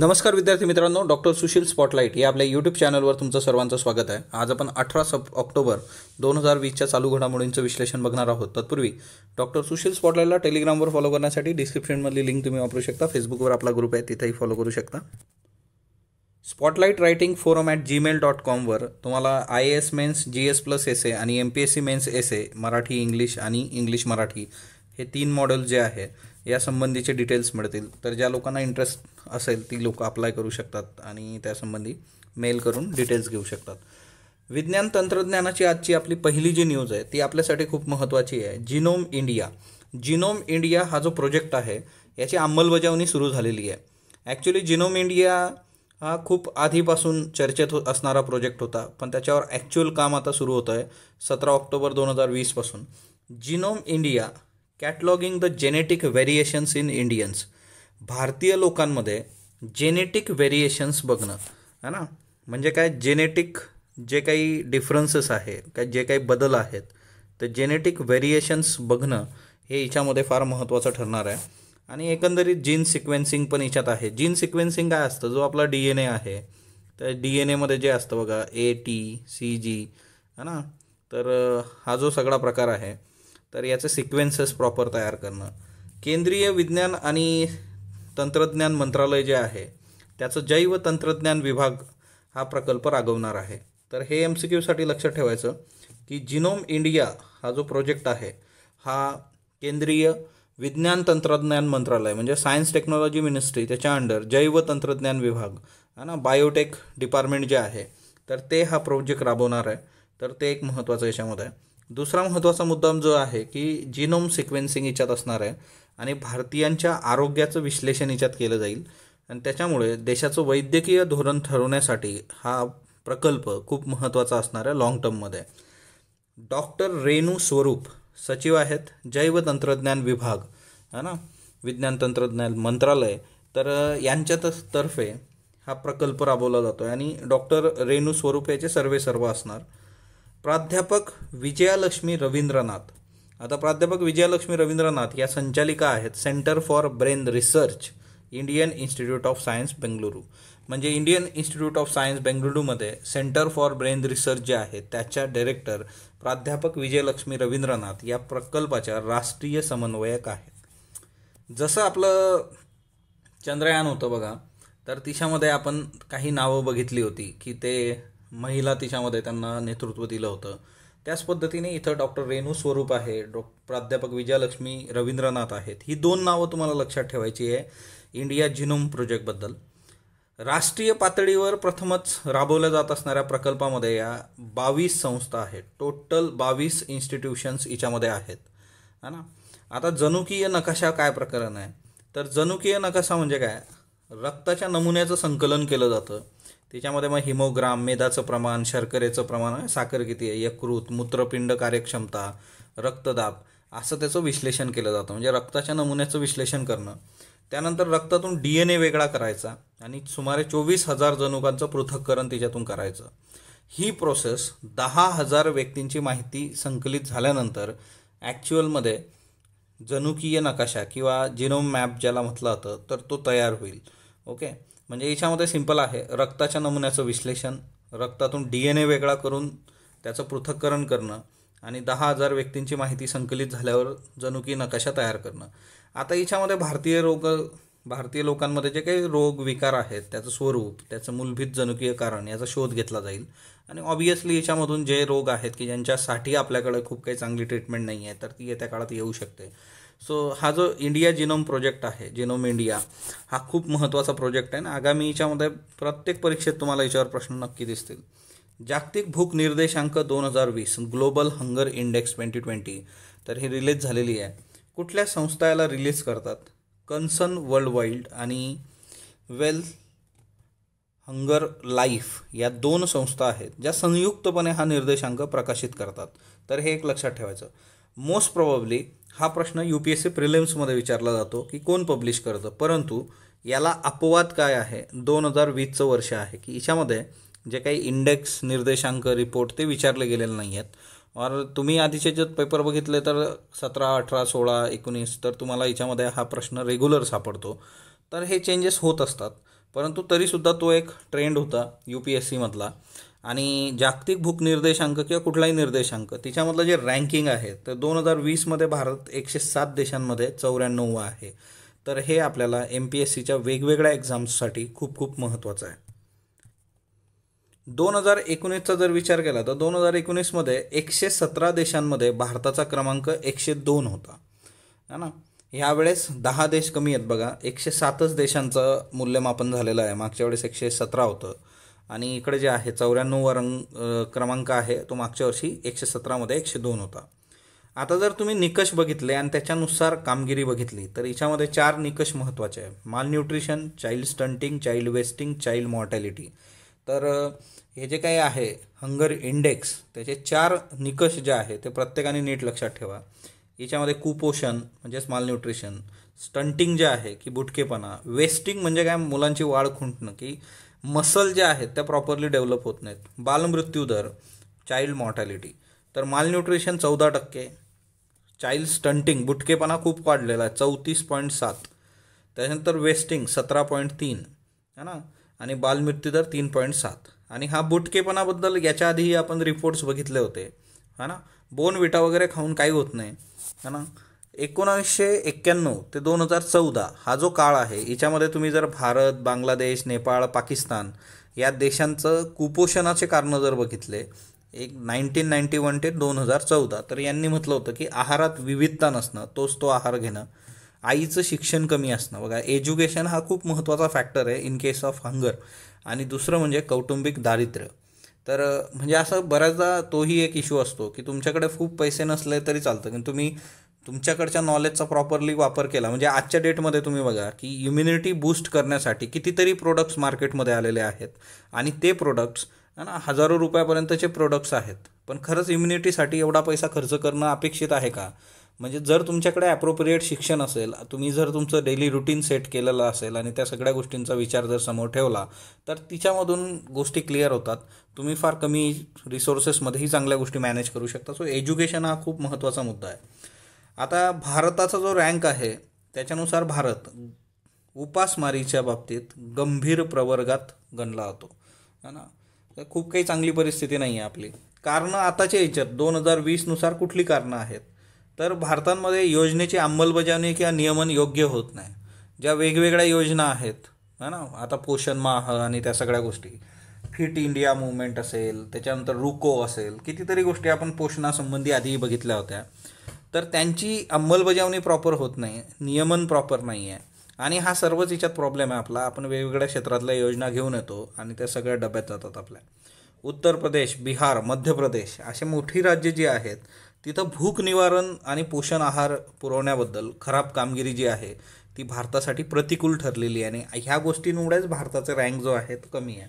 नमस्कार विद्यार्थी मित्रांनो डॉक्टर सुशील स्पॉटलाईट या आपल्या यूट्यूब चॅनलवर तुमचं सर्वांचं स्वागत आहे आज आपण अठरा सप ऑक्टोबर दोन हजार वीसच्या चालू घडामोडींचं विश्लेषण बघणार आहोत तत्पूर्वी डॉक्टर सुशील स्पॉटलाईटला टेलिग्रामवर फॉलो करण्यासाठी डिस्क्रिप्शनमधली लिंक तुम्ही वापरू शकता फेसबुकवर आपला ग्रुप आहे तिथेही फॉलो करू शकता Spotlight writing forum at Gmail dot कॉमवर तुम्हाला I S mains G S plus S A आणि M P S C mains S A Marathi English आणि इंग्लिश मराठी हे तीन मॉडेल जे आहे यासंबंधीचे डिटेल्स मिळतील तर ज्या लोकांना इंटरेस्ट असेल ती लोक अप्लाय करू शकतात आणि त्यासंबंधी मेल करून डिटेल्स घेऊ शकतात विज्ञान तंत्रज्ञानाची आजची आपली पहिली जी न्यूज आहे ती आपल्यासाठी खूप महत्त्वाची आहे जिनोम इंडिया जिनोम इंडिया हा जो प्रोजेक्ट आहे याची अंमलबजावणी सुरू झालेली आहे ॲक्च्युली जिनोम इंडिया हा खूप आधीपासून चर्चेत हो असणारा प्रोजेक्ट होता पण त्याच्यावर ॲक्च्युअल काम आता सुरू होतं आहे सतरा ऑक्टोबर दोन हजार वीसपासून genome India cataloguing the genetic variations in Indians भारतीय लोकांमध्ये जेनेटिक व्हेरिएशन्स बघणं है ना म्हणजे काय जेनेटिक जे काही डिफरन्सेस आहे काय जे काही बदल आहेत तर जेनेटिक व्हेरिएशन्स बघणं हे हिच्यामध्ये फार महत्त्वाचं ठरणार आहे आणि एकंदरीत जीन सिक्वेन्सिंग पण हिच्यात आहे जीन सिक्वेन्सिंग काय असतं जो आपला डी एन ए आहे तर डी एन एमध्ये जे असतं बघा ए टी सी जी है ना तर हा जो सगळा प्रकार आहे तर याचे सिक्वेन्सेस प्रॉपर तयार करणं केंद्रीय विज्ञान आणि तंत्रज्ञान मंत्रालय जे आहे त्याचं जैव तंत्रज्ञान विभाग हा प्रकल्प राबवणार आहे तर हे एम सी क्यूसाठी लक्षात ठेवायचं की जिनोम इंडिया हा जो प्रोजेक्ट आहे हा केंद्रीय विज्ञान तंत्रज्ञान मंत्रालय म्हणजे सायन्स टेक्नॉलॉजी मिनिस्ट्री त्याच्या अंडर जैव तंत्रज्ञान विभाग हा ना बायोटेक डिपार्टमेंट जे आहे तर ते हा प्रोजेक्ट राबवणार आहे तर ते एक महत्त्वाचं याच्यामध्ये आहे दुसरा महत्त्वाचा मुद्दा जो आहे की जीनोम सिक्वेन्सिंग याच्यात असणार आहे आणि भारतीयांच्या आरोग्याचं विश्लेषण याच्यात केलं जाईल आणि त्याच्यामुळे देशाचं वैद्यकीय धोरण ठरवण्यासाठी हा प्रकल्प खूप महत्त्वाचा असणार आहे लाँग टर्ममध्ये डॉक्टर रेणू स्वरूप सचिव आहेत जैवतंत्रज्ञान विभाग है ना विज्ञान तंत्रज्ञान मंत्रालय तर यांच्यातच तर्फे हा प्रकल्प राबवला जातो आहे आणि डॉक्टर रेणू स्वरूप याचे सर्वे सर्व असणार प्राध्यापक विजयालक्ष्मी रवींद्रनाथ आता प्राध्यापक विजयालक्ष्मी रवींद्रनाथ या संचालिका आहेत centre for brain research Indian Institute of Science Bengaluru म्हणजे इंडियन इन्स्टिट्यूट ऑफ सायन्स बेंगलुरूमध्ये सेंटर फॉर ब्रेन रिसर्च जे आहे त्याच्या डायरेक्टर प्राध्यापक विजयलक्ष्मी रवींद्रनाथ या प्रकल्पाच्या राष्ट्रीय समन्वयक आहेत जसं आपलं चंद्रयान होतं बघा तर तिच्यामध्ये आपण काही नावं बघितली होती की ते महिला तिच्यामध्ये त्यांना नेतृत्व दिलं होतं त्याच पद्धतीने इथं डॉक्टर रेणू स्वरूप आहे डॉ प्राध्यापक विजयालक्ष्मी रवींद्रनाथ आहेत ही दोन नावं तुम्हाला लक्षात ठेवायची आहे इंडिया जिनोम प्रोजेक्टबद्दल राष्ट्रीय पातळीवर प्रथमच राबवल्या जात असणाऱ्या प्रकल्पामध्ये या बावीस संस्था आहेत टोटल बावीस इन्स्टिट्यूशन्स हिच्यामध्ये आहेत है ना आता जनुकीय नकाशा काय प्रकरण आहे तर जनुकीय नकाशा म्हणजे काय रक्ताच्या नमुन्याचं संकलन केलं जातं त्याच्यामध्ये मग हिमोग्राम मेदाचं प्रमाण शर्करेचं प्रमाण साखर किती आहे यकृत मूत्रपिंड कार्यक्षमता रक्तदाब असं त्याचं विश्लेषण केलं जातं म्हणजे रक्ताच्या नमुन्याचं विश्लेषण करणं त्यानंतर रक्तातून डी एन ए वेगळा करायचा आणि सुमारे चोवीस हजार जनुकांचं पृथक्करण तिच्यातून करायचं ही प्रोसेस दहा हजार व्यक्तींची माहिती संकलित झाल्यानंतर ॲक्च्युअलमध्ये जनुकीय नकाशा किंवा जिनोम मॅप ज्याला म्हटलं जातं तर तो तयार होईल ओके म्हणजे याच्यामध्ये सिंपल आहे रक्ताच्या नमुन्याचं विश्लेषण रक्तातून डी एन ए वेगळा करून त्याचं पृथक्करण करणं आणि दहा हजार व्यक्तींची माहिती संकलित झाल्यावर जनुकी नकाशा तयार करणं आता याच्यामध्ये भारतीय रोग भारतीय लोकांमध्ये जे काही रोग विकार आहेत त्याचं स्वरूप त्याचं मूलभूत जनुकीय कारण याचा शोध घेतला जाईल आणि ऑब्वियसली याच्यामधून जे रोग आहेत की ज्यांच्यासाठी आपल्याकडे खूप काही चांगली ट्रीटमेंट नाही आहे तर ती येत्या काळात येऊ शकते सो हा जो इंडिया जिनोम प्रोजेक्ट आहे जिनोम इंडिया हा खूप महत्त्वाचा प्रोजेक्ट आहे ना याच्यामध्ये प्रत्येक परीक्षेत तुम्हाला याच्यावर प्रश्न नक्की दिसतील जागतिक भूक निर्देशांक दोन हजार वीस global hunger index twenty twenty तर ही रिलीज झालेली आहे कुठल्या संस्था याला रिलीज करतात कन्सन वर्ल्ड वाईल्ड आणि वेल हंगर लाईफ या दोन संस्था आहेत ज्या संयुक्तपणे हा निर्देशांक प्रकाशित करतात तर हे एक लक्षात ठेवायचं मोस्ट प्रॉब्ली हा प्रश्न यू पी एस सी प्रिलिम्समध्ये विचारला जातो की कोण पब्लिश करतं परंतु याला अपवाद काय आहे दोन हजार वीसचं वर्ष आहे की याच्यामध्ये जे काही इंडेक्स निर्देशांक रिपोर्ट ते विचारले गेलेले नाही आहेत और तुम्ही आधीचे जर पेपर बघितले तर सतरा अठरा सोळा एकोणीस तर तुम्हाला याच्यामध्ये हा प्रश्न रेग्युलर सापडतो तर हे चेंजेस होत असतात परंतु तरीसुद्धा तो एक ट्रेंड होता यू पी एस सीमधला आणि जागतिक भूक निर्देशांक किंवा कुठलाही निर्देशांक तिच्यामधलं जे रँकिंग आहे तर दोन हजार वीसमध्ये भारत एकशे सात देशांमध्ये चौऱ्याण्णव आहे तर हे आपल्याला एम पी एस सीच्या वेगवेगळ्या एक्झाम्ससाठी खूप खूप महत्त्वाचं आहे दोन हजार एकोणीसचा जर विचार केला तर दोन हजार एकोणीसमध्ये एकशे सतरा देशांमध्ये भारताचा क्रमांक एकशे दोन होता है ना ह्यावेळेस दहा देश कमी आहेत बघा एकशे सातच देशांचं मूल्यमापन झालेलं आहे मागच्या वेळेस एकशे सतरा होतं आणि इकडे जे आहे चौऱ्याण्णव रंग क्रमांक आहे तो मागच्या वर्षी एकशे सतरामध्ये एकशे दोन होता आता जर तुम्ही निकष बघितले आणि त्याच्यानुसार कामगिरी बघितली तर याच्यामध्ये चार निकष महत्त्वाचे आहे malnutrition child stunting child wasting child mortality तर हे जे काही आहे हंगर इंडेक्स त्याचे चार निकष जे आहे ते प्रत्येकाने नीट लक्षात ठेवा याच्यामध्ये कुपोषण म्हणजेच मालन्यूट्रिशन स्टंटिंग जे आहे की बुटकेपणा वेस्टिंग म्हणजे काय मुलांची वाढ खुंटणं की मसल ज्या आहेत त्या प्रॉपरली डेव्हलप होत नाहीत बालमृत्यू दर चाइल्ड मॉर्टॅलिटी तर मालन्यूट्रिशन चौदा टक्के चाइल्ड स्टंटिंग बुटकेपणा खूप वाढलेला आहे चौतीस पॉईंट सात त्याच्यानंतर वेस्टिंग सतरा पॉईंट तीन है ना आणि बालमृत्यू दर तीन पॉईंट सात आणि हा बुटकेपणाबद्दल याच्या आधीही आपण रिपोर्ट्स बघितले होते है ना बोन विटा वगैरे खाऊन काही होत नाही है ना एकोणावीसशे एक्क्याण्णव ते दोन हजार चौदा हा जो काळ आहे याच्यामध्ये तुम्ही जर भारत बांगलादेश नेपाळ पाकिस्तान या देशांचं कुपोषणाचे कारण जर बघितले एक नाईन्टीन नाईन्टी वन ते दोन हजार चौदा तर यांनी म्हटलं होतं की आहारात विविधता नसणं तोच तो आहार घेणं आईचं शिक्षण कमी असणं बघा एज्युकेशन हा खूप महत्त्वाचा फॅक्टर आहे इन केस ऑफ हंगर आणि दुसरं म्हणजे कौटुंबिक दारिद्र्य तर म्हणजे असं बऱ्याचदा तोही एक इश्यू असतो की तुमच्याकडे खूप पैसे नसले तरी चालतं की तुम्ही तुमच्याकडच्या नॉलेजचा प्रॉपरली वापर केला म्हणजे आजच्या डेटमध्ये तुम्ही बघा की इम्युनिटी बूस्ट करण्यासाठी कितीतरी प्रोडक्ट्स मार्केटमध्ये आलेले आहेत आणि ते प्रोडक्ट्स ना हजारो रुपयापर्यंतचे प्रोडक्ट्स आहेत पण खरंच इम्युनिटीसाठी एवढा पैसा खर्च करणं अपेक्षित आहे का म्हणजे जर तुमच्याकडे ॲप्रोप्रिएट शिक्षण असेल तुम्ही जर तुमचं डेली रुटीन सेट केलेलं असेल आणि त्या सगळ्या गोष्टींचा विचार जर समोर ठेवला तर तिच्यामधून गोष्टी क्लिअर होतात तुम्ही फार कमी रिसोर्सेसमध्येही चांगल्या गोष्टी मॅनेज करू शकता सो एज्युकेशन हा खूप महत्त्वाचा मुद्दा आहे आता भारताचा जो रँक आहे त्याच्यानुसार भारत उपासमारीच्या बाबतीत गंभीर प्रवर्गात गणला होतो है ना खूप काही चांगली परिस्थिती नाही आहे आपली कारणं आताच्या याच्यात दोन हजार वीसनुसार कुठली कारणं आहेत तर भारतांमध्ये योजनेची अंमलबजावणी किंवा नियमन योग्य होत नाही ज्या वेगवेगळ्या योजना आहेत है ना आता पोषण माह आणि त्या सगळ्या गोष्टी फिट इंडिया मुवमेंट असेल त्याच्यानंतर रुको असेल कितीतरी गोष्टी आपण पोषणासंबंधी आधीही बघितल्या होत्या तर त्यांची अंमलबजावणी प्रॉपर होत नाही नियमन प्रॉपर नाही आहे आणि हा सर्वच याच्यात प्रॉब्लेम आहे आपला आपण वेगवेगळ्या क्षेत्रातल्या योजना घेऊन येतो आणि त्या सगळ्या डब्यात जातात आपल्या उत्तर प्रदेश बिहार मध्य प्रदेश असे मोठी राज्य जी आहेत तिथं भूक निवारण आणि पोषण आहार पुरवण्याबद्दल खराब कामगिरी जी आहे ती भारतासाठी प्रतिकूल ठरलेली आहे आणि ह्या गोष्टींमुळेच भारताचे रँक जो आहे तो कमी आहे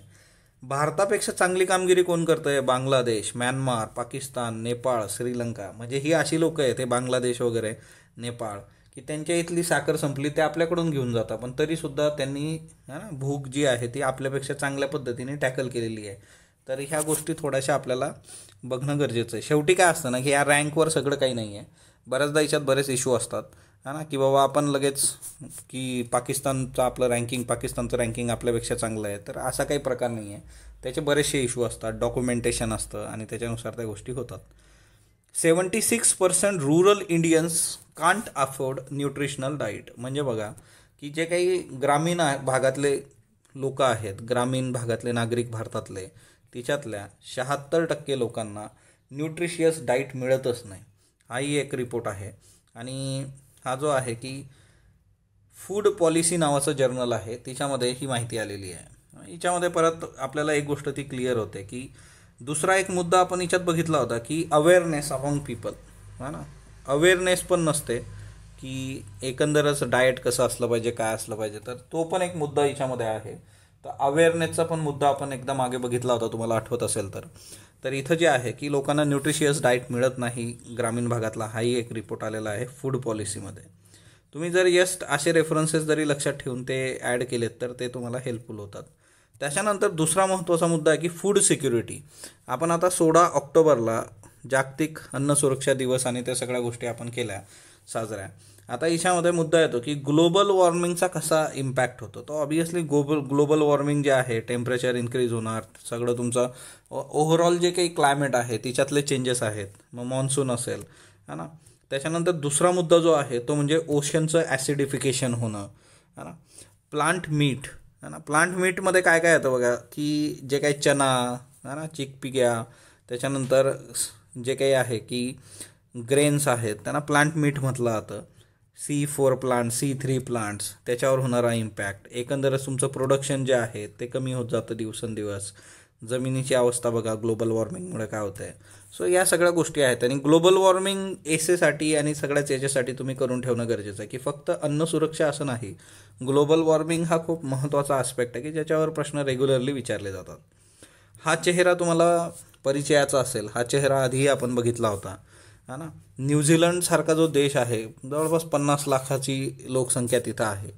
भारतापेक्षा चांगली कामगिरी कोण करतं आहे बांगलादेश म्यानमार पाकिस्तान नेपाळ श्रीलंका म्हणजे ही अशी लोकं आहेत हे बांगलादेश वगैरे नेपाळ की त्यांच्या इथली साखर संपली ते आपल्याकडून घेऊन जातात पण तरीसुद्धा त्यांनी है ना भूक जी आहे ती आपल्यापेक्षा चांगल्या पद्धतीने टॅकल केलेली आहे तर ह्या गोष्टी थोड्याशा आपल्याला बघणं गरजेचं आहे शेवटी काय असतं ना की या रँकवर सगळं काही नाही आहे बऱ्याचदा याच्यात बरेच इश्यू असतात है ना की बाबा आपण लगेच की पाकिस्तानचं आपलं रँकिंग पाकिस्तानचं रँकिंग आपल्यापेक्षा चांगलं आहे तर असा काही प्रकार नाही आहे त्याचे बरेचसे इश्यू असतात डॉक्युमेंटेशन असतं आणि त्याच्यानुसार त्या गोष्टी होतात seventy six percent rural Indians can't afford nutritional diet म्हणजे बघा की जे काही ग्रामीण भागातले लोक आहेत ग्रामीण भागातले नागरिक भारतातले तिच्यातल्या शहात्तर टक्के लोकांना न्यूट्रिशियस डाईट मिळतच नाही हाही एक रिपोर्ट आहे आणि हा जो आहे की फूड पॉलिसी नावाचं जर्नल आहे तिच्यामध्ये ही माहिती आलेली आहे हिच्यामध्ये परत आपल्याला एक गोष्ट ती क्लिअर होते की दुसरा एक मुद्दा आपण हिच्यात बघितला होता की अवेअरनेस अमॉंग पीपल हा ना अवेअरनेस पण नसते की एकंदरच डाएट कसं असलं पाहिजे काय असलं पाहिजे तर तो पण एक मुद्दा हिच्यामध्ये आहे तर अवेअरनेसचा पण मुद्दा आपण एकदा मागे बघितला होता तुम्हाला आठवत असेल तर तर इथं जे आहे की लोकांना न्यूट्रिशियस डाएट मिळत नाही ग्रामीण भागातला हाही एक रिपोर्ट आलेला आहे फूड पॉलिसीमध्ये तुम्ही जर यस्ट असे रेफरन्सेस जरी लक्षात ठेवून ते ॲड केलेत तर ते तुम्हाला हेल्पफुल होतात त्याच्यानंतर दुसरा महत्त्वाचा मुद्दा आहे की फूड सिक्युरिटी आपण आता सोळा ऑक्टोबरला जागतिक अन्न सुरक्षा दिवस आणि त्या सगळ्या गोष्टी आपण केल्या साजऱ्या आता याच्यामध्ये मुद्दा येतो की ग्लोबल वॉर्मिंगचा कसा इम्पॅक्ट होतो तो ऑब्वियसली ग्लोबल ग्लोबल वॉर्मिंग जे आहे टेम्परेचर इन्क्रीज होणार सगळं तुमचं ओव्हरऑल जे काही क्लायमेट आहे तिच्यातले चेंजेस आहेत मग मान्सून असेल है ना त्याच्यानंतर दुसरा मुद्दा जो आहे तो म्हणजे ओशनचं ॲसिडिफिकेशन होणं है ना प्लांट मीठ है ना प्लांट मीठमध्ये काय काय येतं बघा की जे काही चना है ना चिकपिग्या त्याच्यानंतर जे काही आहे की ग्रेन्स आहेत त्यांना प्लांट मीठ म्हटलं जातं C four plant C three plants त्याच्यावर होणारा इम्पॅक्ट एकंदरच तुमचं प्रोडक्शन जे आहे ते कमी होत जातं दिवसेंदिवस जमिनीची अवस्था बघा ग्लोबल वॉर्मिंगमुळे काय होतं आहे सो या सगळ्या गोष्टी आहेत आणि ग्लोबल वॉर्मिंग एसेसाठी आणि सगळ्याच याच्यासाठी तुम्ही करून ठेवणं गरजेचं आहे की फक्त अन्न सुरक्षा असं नाही ग्लोबल वॉर्मिंग हा खूप महत्त्वाचा आस्पेक्ट आहे की ज्याच्यावर प्रश्न रेग्युलरली विचारले जातात हा चेहरा तुम्हाला परिचयाचा असेल हा चेहरा आधीही आपण बघितला होता हा ना न्यूझीलंडसारखा जो देश आहे जवळपास पन्नास लाखाची लोकसंख्या तिथं आहे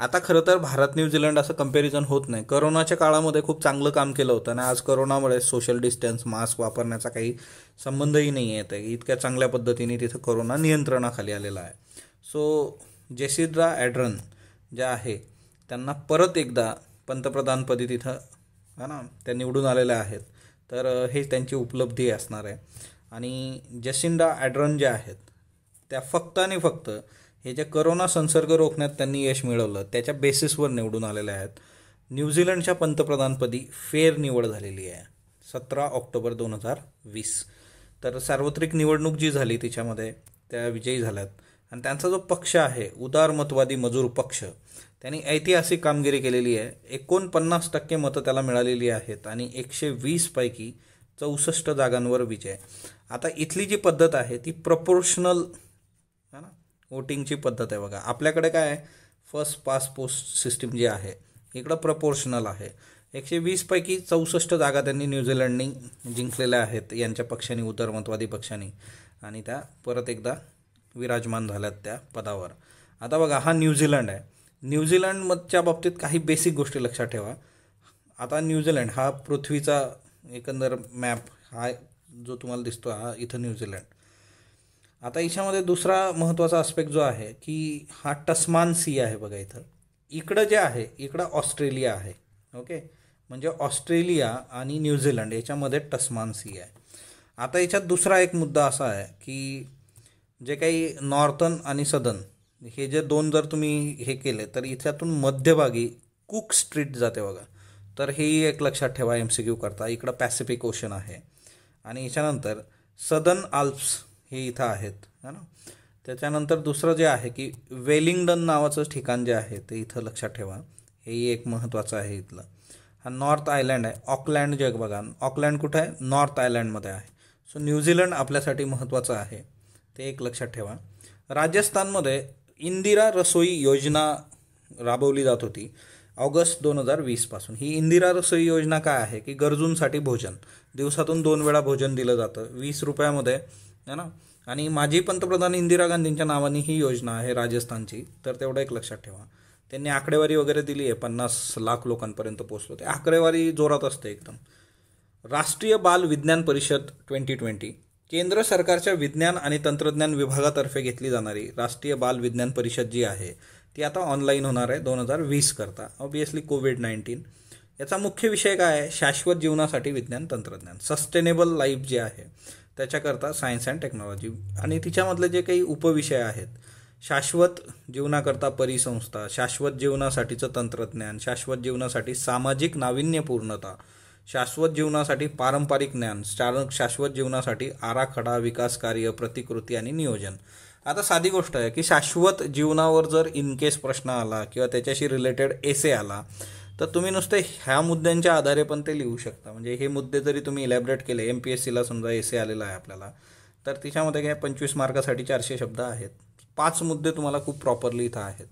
आता खरं तर भारत न्यूझीलंड असं कम्पॅरिझन होत नाही करोनाच्या काळामध्ये खूप चांगलं काम केलं होतं आणि आज करोनामुळे सोशल डिस्टन्स मास्क वापरण्याचा काही संबंधही नाही येत आहे इतक्या चांगल्या पद्धतीने तिथं करोना नियंत्रणाखाली आलेला आहे सो जेसिद्रा ॲड्रन ज्या आहे त्यांना परत एकदा पंतप्रधानपदी तिथं हा ना त्या निवडून आलेल्या आहेत तर हे त्यांची उपलब्धी असणार आहे आणि जसिंडा ॲड्रन ज्या आहेत त्या फक्त आणि फक्त हे जे करोना संसर्ग रोखण्यात त्यांनी यश मिळवलं त्याच्या बेसिसवर निवडून आलेल्या आहेत न्यूझीलंडच्या पंतप्रधानपदी फेर निवड झालेली आहे सतरा ऑक्टोबर दोन हजार वीस तर सार्वत्रिक निवडणूक जी झाली तिच्यामध्ये त्या विजयी झाल्यात आणि त्यांचा जो पक्ष आहे उदारमतवादी मजूर पक्ष त्यांनी ऐतिहासिक कामगिरी केलेली आहे एकोणपन्नास टक्के मतं त्याला मिळालेली आहेत आणि एकशे वीसपैकी चौसष्ट जागांवर विजय आता इथली जी पद्धत आहे ती प्रपोर्शनल वोटिंगची पद्धत आहे बघा आपल्याकडे काय आहे फर्स्ट पास पोस्ट सिस्टीम जी आहे इकडं प्रपोर्शनल आहे एकशे वीसपैकी चौसष्ट जागा त्यांनी न्यूझीलंडनी जिंकलेल्या आहेत यांच्या पक्षाने उदरमतवादी पक्षांनी आणि त्या परत एकदा विराजमान झाल्यात त्या पदावर आता बघा हा न्यूझीलंड आहे न्यूझीलंडमधच्या बाबतीत काही बेसिक गोष्टी लक्षात ठेवा आता न्यूझीलंड हा पृथ्वीचा एकंदर मॅप हा जो तुम्हाला दिसतो हा इथं न्यूझीलंड आता याच्यामध्ये दुसरा महत्त्वाचा आस्पेक्ट जो आहे की हा टस्मान सी आहे बघा इथं इकडं जे आहे इकडं ऑस्ट्रेलिया आहे ओके म्हणजे ऑस्ट्रेलिया आणि न्यूझीलंड याच्यामध्ये टस्मान सी आहे आता याच्यात दुसरा एक मुद्दा असा आहे की जे काही नॉर्थन आणि सदन हे जे दोन जर तुम्ही हे केले तर इथ्यातून मध्यभागी कुक स्ट्रीट जाते बघा तर हेही एक लक्षात ठेवा एम सी क्यू करता इकडं पॅसिफिक ओशन आहे आणि याच्यानंतर सदन आल्प्स हे इथं आहेत है ना त्याच्यानंतर दुसरं जे आहे की वेलिंगडन नावाचं ठिकाण जे आहे ते इथं लक्षात ठेवा हेही एक महत्त्वाचं आहे इथलं हा नॉर्थ आयलँड आहे ऑकलँड जग बघा ऑकलँड कुठं आहे नॉर्थ आयलँडमध्ये आहे सो न्यूझीलंड आपल्यासाठी महत्त्वाचं आहे ते एक लक्षात ठेवा राजस्थानमध्ये इंदिरा रसोई योजना राबवली जात होती ऑगस्ट दोन हजार वीसपासून ही इंदिरा रसोई योजना काय आहे की गरजूंसाठी भोजन दिवसातून दोन वेळा भोजन दिलं जातं वीस रुपयामध्ये है ना आणि माजी पंतप्रधान इंदिरा गांधींच्या नावाने ही योजना आहे राजस्थानची तर तेवढं एक लक्षात ठेवा त्यांनी आकडेवारी वगैरे दिली आहे पन्नास लाख लोकांपर्यंत पोचलो ते आकडेवारी जोरात असते एकदम राष्ट्रीय बाल विज्ञान परिषद ट्वेंटी ट्वेंटी केंद्र सरकारच्या विज्ञान आणि तंत्रज्ञान विभागातर्फे घेतली जाणारी राष्ट्रीय बाल विज्ञान परिषद जी आहे ती आता ऑनलाईन होणार आहे दोन हजार वीस करता ऑब्वियसली कोविड नाईन्टीन याचा मुख्य विषय काय आहे शाश्वत जीवनासाठी विज्ञान तंत्रज्ञान सस्टेनेबल लाईफ जे आहे त्याच्याकरता सायन्स अँड टेक्नॉलॉजी आणि तिच्यामधले जे काही उपविषय आहेत शाश्वत जीवनाकरता परिसंस्था शाश्वत जीवनासाठीचं तंत्रज्ञान शाश्वत जीवनासाठी सामाजिक नाविन्यपूर्णता शाश्वत जीवनासाठी पारंपरिक ज्ञान शाश्वत जीवनासाठी आराखडा विकास कार्य प्रतिकृती आणि नियोजन आता साधी गोष्ट आहे की शाश्वत जीवनावर जर इन केस प्रश्न आला किंवा त्याच्याशी रिलेटेड एसे आला तर तुम्ही नुसते ह्या मुद्द्यांच्या आधारे पण ते लिहू शकता म्हणजे हे मुद्दे जरी तुम्ही इलॅबरेट केले एम पी एस सीला समजा ए सी आलेला आहे आपल्याला तर तिच्यामध्ये काय पंचवीस मार्कासाठी चारशे शब्द आहेत पाच मुद्दे तुम्हाला खूप प्रॉपरली इथं आहेत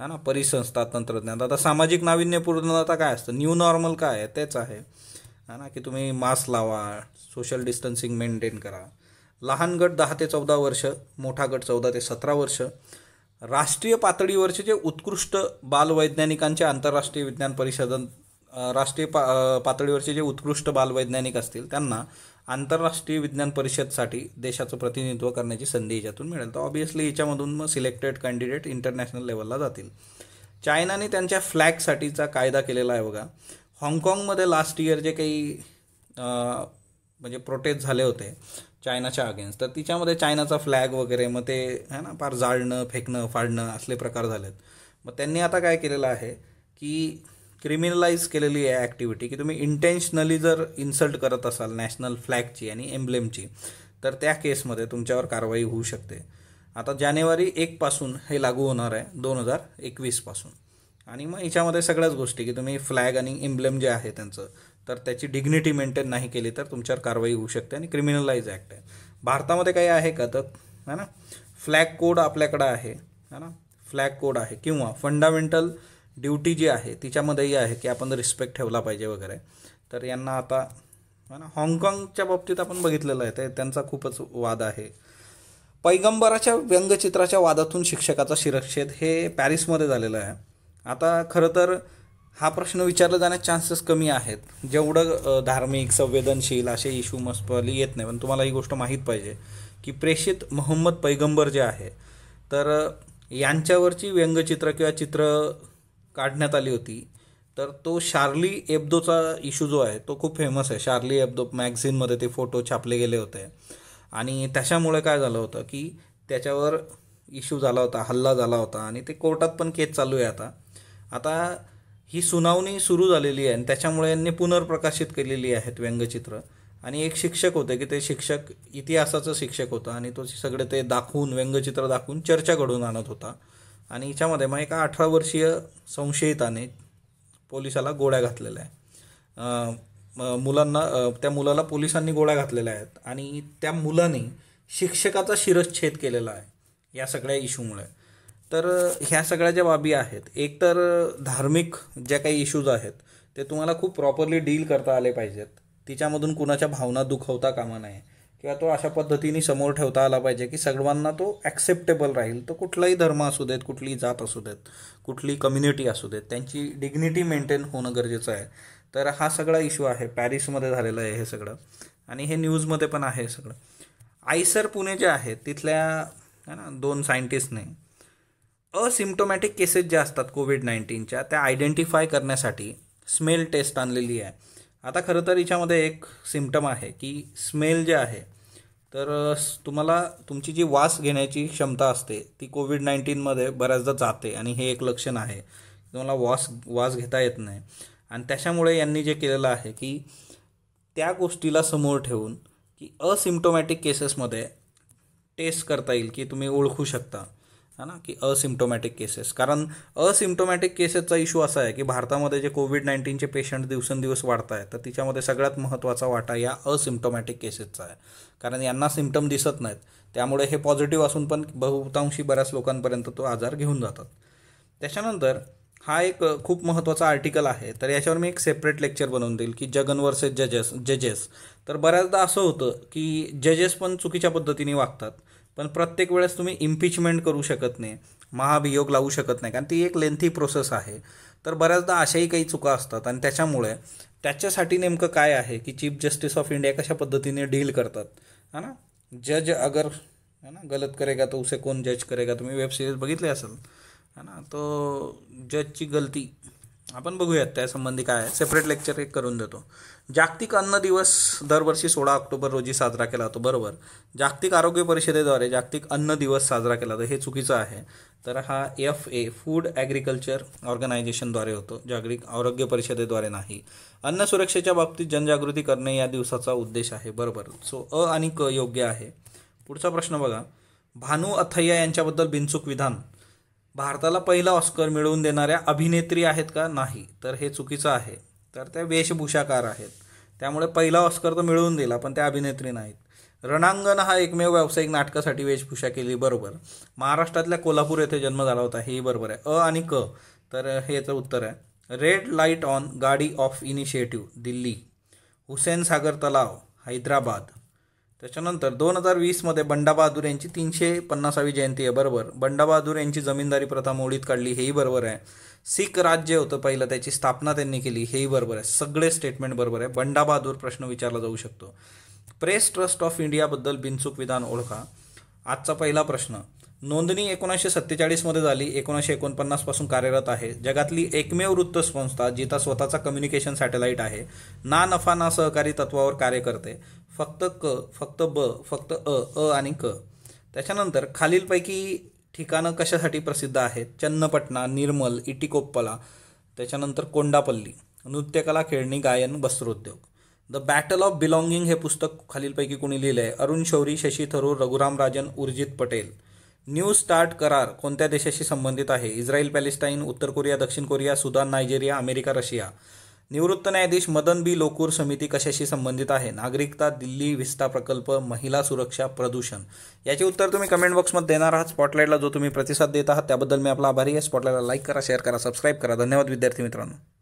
है ना परिसंस्था तंत्रज्ञान आता सामाजिक नाविन्यपूर्णता काय असतं न्यू नॉर्मल काय आहे तेच आहे है ना की तुम्ही मास्क लावा सोशल डिस्टन्सिंग मेंटेन करा लहान गट दहा ते चौदा वर्ष मोठा गट चौदा ते सतरा वर्ष राष्ट्रीय पातळीवरचे जे उत्कृष्ट बालवैज्ञानिकांच्या आंतरराष्ट्रीय विज्ञान परिषदन राष्ट्रीय पा पातळीवरचे जे उत्कृष्ट बालवैज्ञानिक असतील त्यांना आंतरराष्ट्रीय विज्ञान परिषदसाठी देशाचं प्रतिनिधित्व करण्याची संधी याच्यातून मिळेल तर ऑब्व्हियसली याच्यामधून मग सिलेक्टेड कॅन्डिडेट इंटरनॅशनल लेवलला जातील चायनाने त्यांच्या फ्लॅगसाठीचा कायदा केलेला आहे बघा हाँगकाँगमध्ये लास्ट इयर जे काही म्हणजे प्रोटेस्ट झाले होते चायनाच्या अगेन्स्ट तर तिच्यामध्ये चायनाचा फ्लॅग वगैरे मग ते है ना फार जाळणं फेकणं फाडणं असले प्रकार झालेत मग त्यांनी आता काय केलेलं आहे की क्रिमिनलाइज केलेली आहे ॲक्टिव्हिटी की तुम्ही इंटेन्शनली जर इन्सल्ट करत असाल नॅशनल फ्लॅगची आणि एम्ब्लेमची तर त्या केसमध्ये तुमच्यावर कारवाई होऊ शकते आता जानेवारी एकपासून हे लागू होणार आहे दोन हजार एकवीसपासून आणि मग याच्यामध्ये सगळ्याच गोष्टी की तुम्ही फ्लॅग आणि एम्ब्लेम जे आहे त्यांचं तर त्याची डिग्निटी मेंटेन नाही केली तर तुमच्यावर कारवाई होऊ शकते आणि क्रिमिनलाइज ॲक्ट आहे भारतामध्ये काही आहे का तर है ना फ्लॅग कोड आपल्याकडं आहे है ना फ्लॅग कोड आहे किंवा फंडामेंटल ड्युटी जी आहे तिच्यामध्येही आहे की आपण रिस्पेक्ट ठेवला पाहिजे वगैरे तर यांना आता है ना हाँगकाँगच्या बाबतीत आपण बघितलेलं आहे ते त्यांचा खूपच वाद आहे पैगंबराच्या व्यंगचित्राच्या वादातून शिक्षकाचा शिरच्छेद हे पॅरिसमध्ये झालेलं आहे आता खरं तर हा प्रश्न विचारला जाण्यास चान्सेस कमी आहेत जेवढं धार्मिक संवेदनशील असे इशू मस्पली येत नाही पण तुम्हाला ही गोष्ट माहीत पाहिजे की प्रेषित मोहम्मद पैगंबर जे आहे तर यांच्यावरची व्यंगचित्र किंवा चित्र काढण्यात आली होती तर तो शार्ली एब्दोचा इशू जो आहे तो खूप फेमस आहे शार्ली एब्दो मॅगझिनमध्ये ते फोटो छापले गेले होते आणि त्याच्यामुळे काय झालं होतं की त्याच्यावर इशू झाला होता हल्ला झाला होता आणि ते कोर्टात पण केस चालू आहे आता आता ही सुनावणी सुरू झालेली आहे आणि त्याच्यामुळे यांनी पुनर्प्रकाशित केलेली आहेत व्यंगचित्र आणि एक शिक्षक होते की ते शिक्षक इतिहासाचं शिक्षक होता आणि तो सगळे ते दाखवून व्यंगचित्र दाखवून चर्चा घडवून आणत होता आणि याच्यामध्ये मग एका अठरा वर्षीय संशयिताने पोलिसाला गोळ्या घातलेल्या आहे मुलांना त्या मुलाला पोलिसांनी गोळ्या घातलेल्या आहेत आणि त्या मुलाने शिक्षकाचा शिरच्छेद केलेला आहे या सगळ्या इशूमुळे तर ह्या सगळ्या ज्या बाबी आहेत एकतर धार्मिक ज्या काही इश्यूज आहेत ते तुम्हाला खूप प्रॉपरली डील करता आले पाहिजेत तिच्यामधून कुणाच्या भावना दुखवता कामा नये किंवा तो अशा पद्धतीने समोर ठेवता आला पाहिजे की सर्वांना तो ॲक्सेप्टेबल राहील तो कुठलाही धर्म असू देत कुठली जात असू देत कुठली कम्युनिटी असू देत त्यांची डिग्निटी मेंटेन होणं गरजेचं आहे तर हा सगळा इश्यू आहे पॅरिसमध्ये झालेला आहे हे सगळं आणि हे न्यूजमध्ये पण आहे सगळं आयसर पुणे जे आहे तिथल्या ना दोन सायंटिस्टने असिम्टोमॅटिक केसेस ज्या असतात कोविड नाईन्टीनच्या त्या आयडेंटिफाय करण्यासाठी स्मेल टेस्ट आणलेली आहे आता खरं तर याच्यामध्ये एक सिम्टम आहे की स्मेल जे आहे तर तुम्हाला तुमची जी वास घेण्याची क्षमता असते ती कोविड नाईन्टीनमध्ये बऱ्याचदा जाते आणि हे एक लक्षण आहे तुम्हाला वास वास घेता येत नाही आणि त्याच्यामुळे यांनी जे केलेलं आहे की त्या गोष्टीला समोर ठेवून की असिम्टोमॅटिक केसेसमध्ये टेस्ट करता येईल की तुम्ही ओळखू शकता है ना की असिम्टोमॅटिक केसेस कारण असिम्टोमॅटिक केसेसचा इशू असा आहे की भारतामध्ये जे कोविड नाईन्टीनचे पेशंट दिवसेंदिवस वाढत आहेत तर तिच्यामध्ये सगळ्यात महत्त्वाचा वाटा या असिम्टोमॅटिक केसेसचा आहे कारण यांना सिम्पटम दिसत नाहीत त्यामुळे हे पॉझिटिव्ह असून पण बहुतांशी बऱ्याच लोकांपर्यंत तो आजार घेऊन जातात त्याच्यानंतर हा एक खूप महत्त्वाचा आर्टिकल आहे तर याच्यावर मी एक सेपरेट लेक्चर बनवून देईल की जगन वर्सेस जजेस जजेस तर बऱ्याचदा असं होतं की जजेस पण चुकीच्या पद्धतीने वागतात पण प्रत्येक वेळेस तुम्ही इम्पिचमेंट करू शकत नाही महाभियोग लावू शकत नाही कारण ती एक लेंथी प्रोसेस आहे तर बऱ्याचदा अशाही काही चुका असतात आणि त्याच्यामुळे त्याच्यासाठी नेमकं काय आहे की चीफ जस्टिस ऑफ इंडिया कशा पद्धतीने डील करतात है ना जज अगर है ना गलत करेगा तो उसे कोण जज करेगा तुम्ही वेब सिरीज बघितली असेल है ना तो जजची गलती आपण बघूयात त्यासंबंधी काय सेपरेट लेक्चर एक करून देतो जागतिक अन्न दिवस दरवर्षी सोळा ऑक्टोबर रोजी साजरा केला जातो बरोबर जागतिक आरोग्य परिषदेद्वारे जागतिक अन्न दिवस साजरा केला जातो हे चुकीचं आहे तर हा एफ ए फूड ॲग्रिकल्चर ऑर्गनायझेशनद्वारे होतो जागतिक आरोग्य परिषदेद्वारे नाही अन्न सुरक्षेच्या बाबतीत जनजागृती करणे या दिवसाचा उद्देश आहे बरोबर सो अ आणि क योग्य आहे पुढचा प्रश्न बघा भानू अथय्या यांच्याबद्दल बिनचूक विधान भारताला पहिला ऑस्कर मिळवून देणाऱ्या अभिनेत्री आहेत का नाही तर हे चुकीचं आहे तर त्या वेशभूषाकार आहेत त्यामुळे पहिला ऑस्कर तर मिळवून दिला पण त्या अभिनेत्री नाहीत रणांगण हा एकमेव व्यावसायिक नाटकासाठी वेशभूषा केली बरोबर महाराष्ट्रातल्या कोल्हापूर येथे जन्म झाला होता हे बरोबर आहे अ आणि क तर हे उत्तर आहे रेड लाईट ऑन गाडी ऑफ इनिशिएटिव्ह दिल्ली हुसेन सागर तलाव हैदराबाद त्याच्यानंतर दोन हजार वीसमध्ये बंडाबहादूर यांची तीनशे पन्नासावी जयंती आहे बरोबर बंडाबहादूर यांची जमीनदारी प्रथा मोडीत काढली हेही बरोबर आहे सिख राज्य होतं पहिलं त्याची स्थापना त्यांनी केली हेही बरोबर आहे सगळे स्टेटमेंट बरोबर आहे बंडाबहादूर प्रश्न विचारला जाऊ शकतो प्रेस ट्रस्ट ऑफ इंडियाबद्दल बिनचूक विधान ओळखा आजचा पहिला प्रश्न नोंदणी एकोणीसशे सत्तेचाळीसमध्ये झाली एकोणीसशे एकोणपन्नासपासून कार्यरत आहे जगातली एकमेव वृत्तसंस्था जिथं स्वतःचा कम्युनिकेशन सॅटेलाईट आहे ना नफा ना सहकारी तत्वावर कार्य करते फक्त क फक्त ब फक्त अ अ आणि क त्याच्यानंतर खालीलपैकी ठिकाणं कशासाठी प्रसिद्ध आहेत चन्नपटना निर्मल इटिकोप्पला त्याच्यानंतर कोंडापल्ली नृत्यकला खेळणी गायन वस्त्रोद्योग द बॅटल ऑफ बिलॉंगिंग हे पुस्तक खालीलपैकी कोणी लिहिलं आहे अरुण शौरी शशी थरूर रघुराम राजन उर्जित पटेल न्यू स्टार्ट करार कोणत्या देशाशी संबंधित आहे इस्रायल पॅलेस्टाईन उत्तर कोरिया दक्षिण Korea Sudan Nigeria America Russia निवृत्त न्यायाधीश मदन बी लोकूर समिती कशाशी संबंधित आहे नागरिकता दिल्ली विस्ता प्रकल्प महिला सुरक्षा प्रदूषण याचे उत्तर तुम्ही कमेंट बॉक्समध्ये देणार आहात स्पॉटलाईटला जो तुम्ही प्रतिसाद देत आहात त्याबद्दल मी आपला आभारी आहे स्पॉटलाईटला लाईक करा शेअर करा सबस्क्राईब करा धन्यवाद विद्यार्थी मित्रांनो